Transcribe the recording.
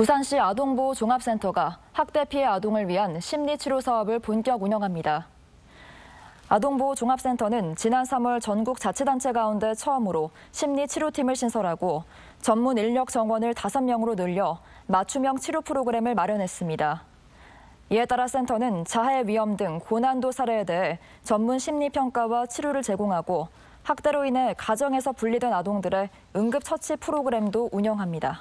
부산시 아동보호 종합센터가 학대 피해 아동을 위한 심리치료 사업을 본격 운영합니다. 아동보호 종합센터는 지난 3월 전국 자치단체 가운데 처음으로 심리치료팀을 신설하고 전문 인력 정원을 5명으로 늘려 맞춤형 치료 프로그램을 마련했습니다. 이에 따라 센터는 자해 위험 등 고난도 사례에 대해 전문 심리평가와 치료를 제공하고 학대로 인해 가정에서 분리된 아동들의 응급처치 프로그램도 운영합니다.